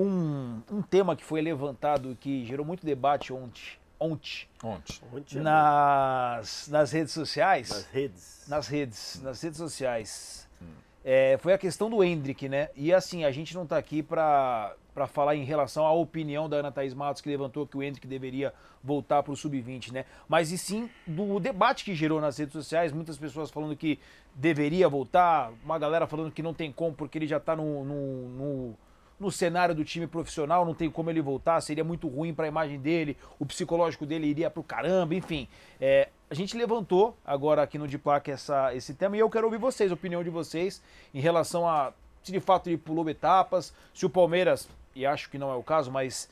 um, um tema que foi levantado que gerou muito debate ontem ontem. Ontem. É nas, nas redes sociais. Nas redes. Nas redes, hum. nas redes sociais. Hum. É, foi a questão do Hendrick, né? E assim, a gente não está aqui para falar em relação à opinião da Ana Thaís Matos, que levantou que o Hendrick deveria voltar para o Sub-20, né? Mas e sim do debate que gerou nas redes sociais, muitas pessoas falando que deveria voltar, uma galera falando que não tem como porque ele já está no, no, no no cenário do time profissional, não tem como ele voltar, seria muito ruim para a imagem dele, o psicológico dele iria para o caramba, enfim. É, a gente levantou agora aqui no Diplac essa, esse tema e eu quero ouvir vocês, a opinião de vocês em relação a se de fato ele pulou etapas, se o Palmeiras, e acho que não é o caso, mas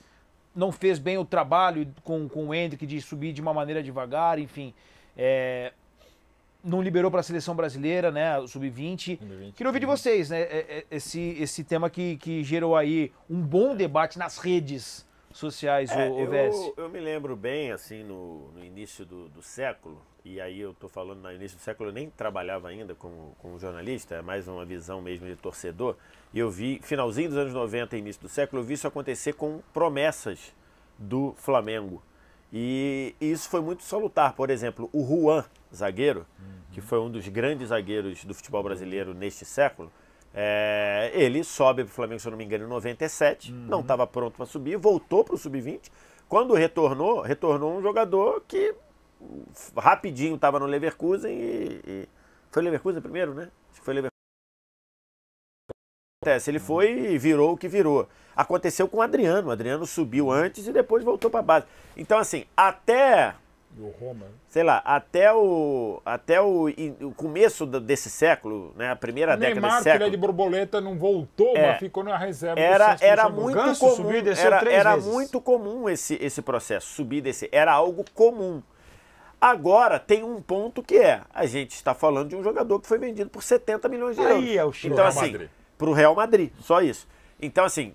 não fez bem o trabalho com, com o Hendrick de subir de uma maneira devagar, enfim. É, não liberou para a seleção brasileira, né? O sub-20. Sub Queria ouvir de vocês, né? É, é, esse, esse tema que, que gerou aí um bom debate nas redes sociais, é, o, o eu, eu, me lembro bem, assim, no, no início do, do, século, e aí eu estou falando no início do século, eu nem trabalhava ainda como, como jornalista, é mais uma visão mesmo de torcedor, e eu vi, finalzinho dos anos 90 início do século, eu vi isso acontecer com promessas do Flamengo. E, isso foi muito salutar. Por exemplo, o Juan, zagueiro, uhum. que foi um dos grandes zagueiros do futebol brasileiro neste século, é, ele sobe para o Flamengo, se eu não me engano, em 97, uhum. não estava pronto para subir, voltou para o sub-20. Quando retornou, retornou um jogador que hum, rapidinho estava no Leverkusen e, e, Foi o Leverkusen primeiro, né? Acho que foi o Leverkusen acontece, ele foi e virou o que virou. Aconteceu com o Adriano, o Adriano subiu antes e depois voltou para base. Então assim, até o Roma. Né? Sei lá, até o até o, o começo desse século, né, a primeira o década Neymar, desse é século. de borboleta não voltou, é, mas ficou na reserva. Era era muito comum, era, era muito comum esse esse processo, subir desse, era algo comum. Agora tem um ponto que é, a gente está falando de um jogador que foi vendido por 70 milhões de euros. Aí é o Chiro então assim, Madrid para o Real Madrid, só isso. Então, assim,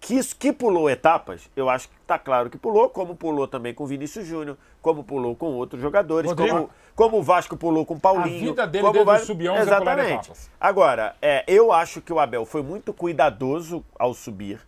que, que pulou etapas, eu acho que está claro que pulou, como pulou também com Vinícius Júnior, como pulou com outros jogadores, como, como o Vasco pulou com o Paulinho. A vida dele como desde o sub é é Exatamente. Agora, é, eu acho que o Abel foi muito cuidadoso ao subir.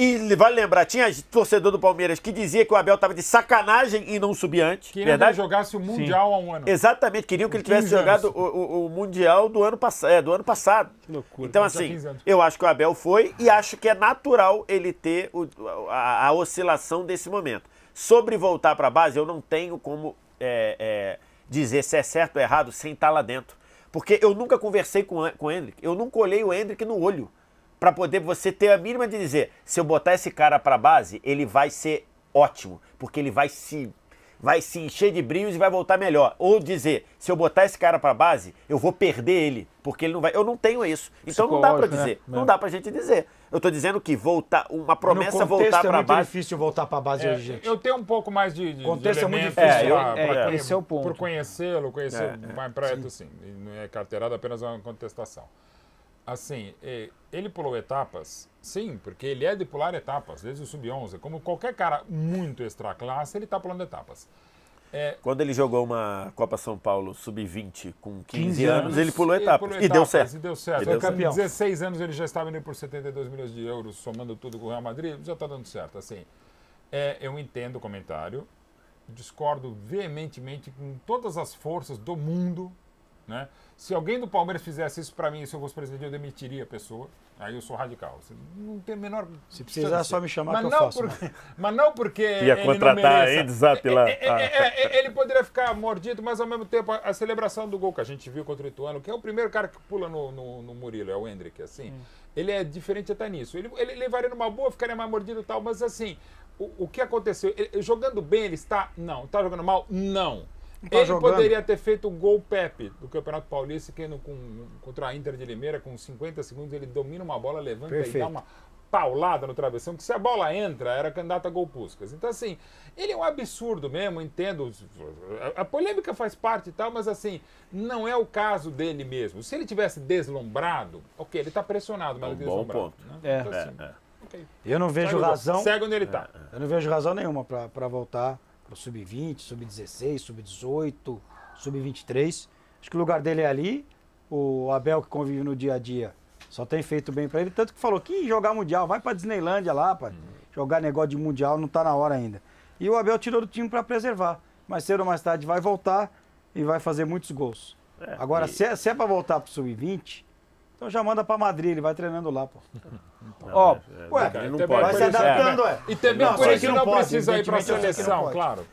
E vale lembrar, tinha torcedor do Palmeiras que dizia que o Abel estava de sacanagem e não subir antes. Queriam verdade? que ele jogasse o Mundial Sim. há um ano. Exatamente, queriam que ele tivesse jogado o, o, o, Mundial do ano, pass é, do ano passado. Que loucura. Então, assim, eu acho que o Abel foi e acho que é natural ele ter o, a, a, oscilação desse momento. Sobre voltar para a base, eu não tenho como é, é, dizer se é certo ou errado sem estar tá lá dentro. Porque eu nunca conversei com, com o Hendrick, eu nunca olhei o Hendrick no olho para poder você ter a mínima de dizer, se eu botar esse cara para base, ele vai ser ótimo, porque ele vai se vai se encher de brilhos e vai voltar melhor. Ou dizer, se eu botar esse cara para base, eu vou perder ele, porque ele não vai. Eu não tenho isso. Então não dá para né? dizer, né? não dá para gente dizer. Eu tô dizendo que voltar, uma promessa voltar para é base. É difícil voltar para base é, hoje, gente. Eu tenho um pouco mais de, de contexto de é muito difícil. É, é esse é o ponto. Por conhecê-lo, conhecer é, é, o sim. Assim, não é carteirada, apenas uma contestação assim, é, ele pulou etapas? Sim, porque ele é de pular etapas, desde o sub-11. Como qualquer cara muito extra classe, ele está pulando etapas. É... Quando ele jogou uma Copa São Paulo sub-20 com 15, 15 anos, anos, ele pulou etapas. Ele pulou etapas e, deu certo. e deu certo. E deu Com 16 anos ele já estava indo por 72 milhões de euros, somando tudo com o Real Madrid, já está dando certo. Assim, é, eu entendo o comentário, discordo veementemente com todas as forças do mundo né? Se alguém do Palmeiras fizesse isso para mim, se eu fosse presidente, eu demitiria a pessoa. Aí eu sou radical. Não tem menor. Se precisar, é só me chamar mas que eu faço. Né? Mas não porque. Ia ele contratar ele desapilar. É, é, é, ah, é tá, tá. ele poderia ficar mordido, mas ao mesmo tempo a, a, celebração do gol que a gente viu contra o Ituano, que é o primeiro cara que pula no, no, no Murilo, é o Hendrick, assim. Hum. Ele é diferente até nisso. Ele, ele levaria numa boa, ficaria mais mordido e tal, mas assim, o, o que aconteceu? Ele, jogando bem, ele está. Não. Está jogando mal? Não Tá ele jogando. poderia ter feito o gol Pepe do Campeonato Paulista, que é no, com, contra a Inter de Limeira, com 50 segundos, ele domina uma bola, levanta Perfeito. e dá uma paulada no travessão, que se a bola entra, era candidato a gol Puskas. Então, assim, ele é um absurdo mesmo, entendo. A, polêmica faz parte e tal, mas, assim, não é o caso dele mesmo. Se ele tivesse deslumbrado, ok, ele está pressionado, mas é um bom ponto. Né? É. Então, assim, é, é. Okay. Eu não vejo Segue razão. Cego onde ele está. Eu não vejo razão nenhuma para voltar para o sub-20, sub-16, sub-18, sub-23. Acho que o lugar dele é ali. O Abel, que convive no dia a dia, só tem feito bem para ele. Tanto que falou que jogar Mundial, vai para Disneylândia lá, para uhum. jogar negócio de Mundial, não está na hora ainda. E o Abel tirou do time para preservar. Mas cedo ou mais tarde vai voltar e vai fazer muitos gols. É, Agora, e... se, é, é para voltar para o sub-20, então já manda pra Madrid, ele vai treinando lá, pô. Não, é, ué, ele não pode. Vai se adaptando, é. é. E também não, por isso não, não pode, precisa ir pra seleção, claro.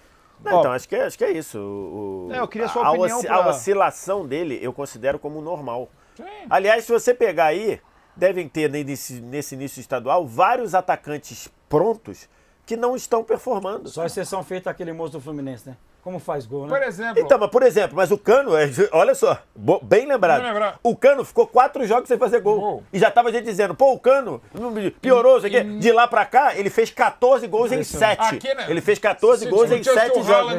Não, então, acho que, é, acho que é isso. O, é, eu queria a sua a, opinião. pra... A oscilação dele eu considero como normal. Sim. Aliás, se você pegar aí, devem ter nesse, nesse início estadual vários atacantes prontos que não estão performando. Só exceção feita aquele moço do Fluminense, né? Como faz gol, né? Por exemplo. Então, mas por exemplo, mas o Cano, é, olha só, bem lembrado. O Cano ficou quatro jogos sem fazer gol. gol. E já tava gente dizendo, pô, o Cano piorou, isso aqui. De lá pra cá, ele fez 14 gols em 7. Aqui, né? Ele fez 14 gols em 7 jogos.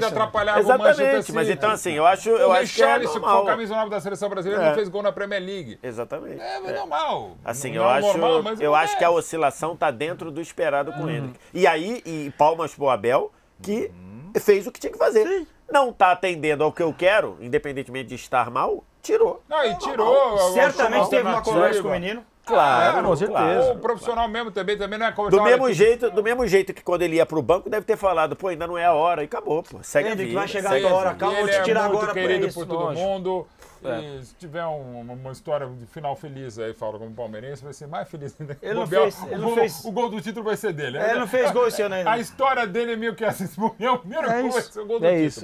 Exatamente, o mas assim. então assim, eu acho, eu o acho que é normal. O camisa 9 da seleção brasileira é. não fez gol na Premier League. Exatamente. É, é. normal. Assim, não eu acho, eu é. acho é. que a oscilação tá dentro do esperado com uhum. ele. E aí, e palmas pro Abel, que uhum fez o que tinha que fazer. Sim. Não está atendendo ao que eu quero, independentemente de estar mal, tirou. Não, e tirou. Certamente teve uma conversa com o menino. Claro, é, com certeza. o profissional mesmo também, também não é conversar. Do mesmo, jeito, que... do mesmo jeito que quando ele ia pro banco, deve ter falado, pô, ainda não é a hora, e acabou, pô. Segue Entende, a vida. que vai chegar a hora, calma, vou te é tirar agora, querido por, isso, por todo mundo. É. E se tiver um, uma história de final feliz aí, Fábio, como palmeirense, vai ser mais feliz ainda. Ele, não fez, o, ele gol, não fez, o, gol, do título vai ser dele. Ele, é, ele não fez gol esse ano ainda. A história dele é meio que essa. Assim, Meu, primeiro é gol isso. o gol do é título. Isso.